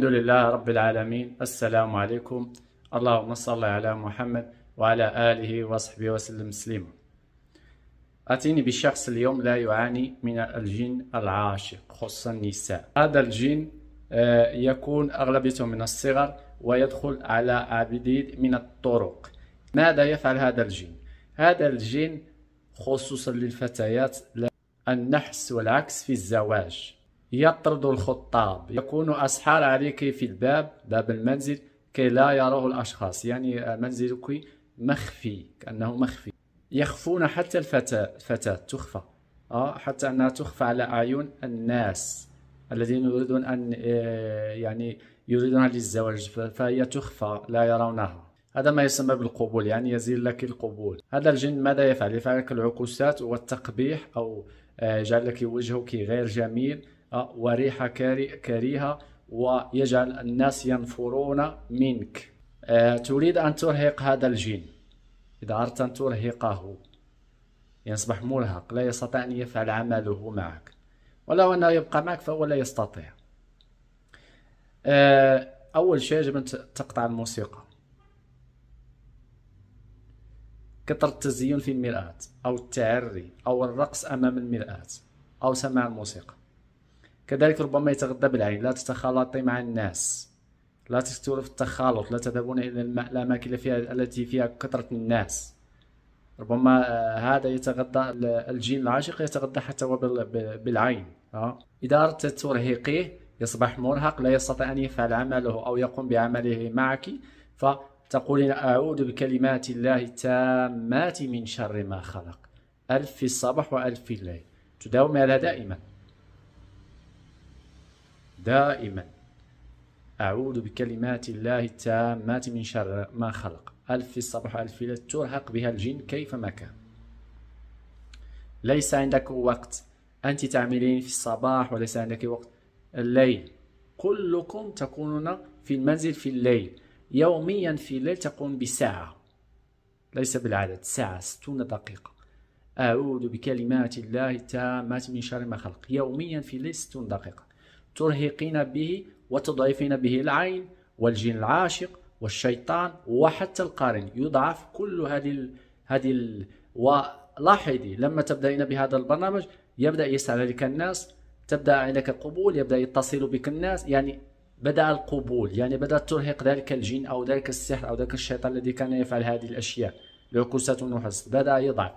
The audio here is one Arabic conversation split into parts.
الحمد لله رب العالمين السلام عليكم اللهم صل على محمد وعلى آله وصحبه وسلم تسليما أتيني بشخص اليوم لا يعاني من الجن العاشق خصوصا النساء هذا الجن آه، يكون أغلبيته من الصغر ويدخل على عديد من الطرق ماذا يفعل هذا الجن؟ هذا الجن خصوصا للفتيات النحس والعكس في الزواج يطرد الخطاب يكون أسحار عليك في الباب باب المنزل كي لا يراه الأشخاص يعني منزلك مخفي كأنه مخفي يخفون حتى الفتاة الفتاة تخفى آه حتى أنها تخفى على أعين الناس الذين يريدون أن آه، يعني يريدونها للزواج فهي تخفى لا يرونها هذا ما يسمى بالقبول يعني يزيل لك القبول هذا الجن ماذا يفعل يفعل لك العكوسات والتقبيح أو آه، جعل لك وجهك غير جميل وريحة كريهة ويجعل الناس ينفرون منك آه، تريد أن ترهق هذا الجن إذا أردت أن ترهقه يصبح مرهق لا يستطيع أن يفعل عمله معك ولو أنه يبقى معك فهو لا يستطيع آه، أول شيء يجب أن تقطع الموسيقى كثرة التزيين في المرآة أو التعري أو الرقص أمام المرآة أو سماع الموسيقى كذلك ربما يتغذى بالعين لا تتخالطي مع الناس لا تكثروا في التخالط لا تذهبون الى الاماكن فيها التي فيها كثره الناس ربما آه، هذا يتغذى الجين العاشق يتغذى حتى بالعين آه. اذا اردت ترهقيه يصبح مرهق لا يستطيع ان يفعل عمله او يقوم بعمله معك فتقولين اعوذ بكلمات الله التامات من شر ما خلق الف في الصباح والف في الليل تداومي على دائما دائما أعوذ بكلمات الله التامات من شر ما خلق ألف في الصباح ألف ليلة ترهق بها الجن كيفما كان ليس عندك وقت أنت تعملين في الصباح وليس عندك وقت الليل كلكم تكونون في المنزل في الليل يوميا في الليل تقوم بساعة ليس بالعدد ساعة ستون دقيقة أعوذ بكلمات الله التامات من شر ما خلق يوميا في الليل ستون دقيقة ترهقين به وتضعفين به العين والجن العاشق والشيطان وحتى القارن يضعف كل هذه هذه ولاحظي لما تبدأين بهذا البرنامج يبدأ يسأل لك الناس تبدأ عندك القبول يبدأ يتصل بك الناس يعني بدأ القبول يعني بدأت ترهق ذلك الجن أو ذلك السحر أو ذلك الشيطان الذي كان يفعل هذه الأشياء العكوسات والنحس بدأ يضعف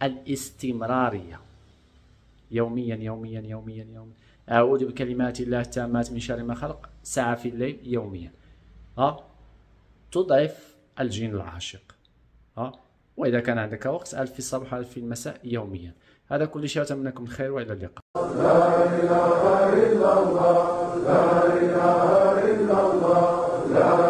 فالاستمرارية يوميا يوميا يوميا يوميا أعوذ بكلمات الله التامات من شر ما خلق ساعة في الليل يوميا ها تضعف الجين العاشق ها وإذا كان عندك وقت ألف في الصباح ألف في المساء يوميا هذا كل شيء أتمنى لكم الخير وإلى اللقاء لا إله إلا الله لا إله إلا الله لا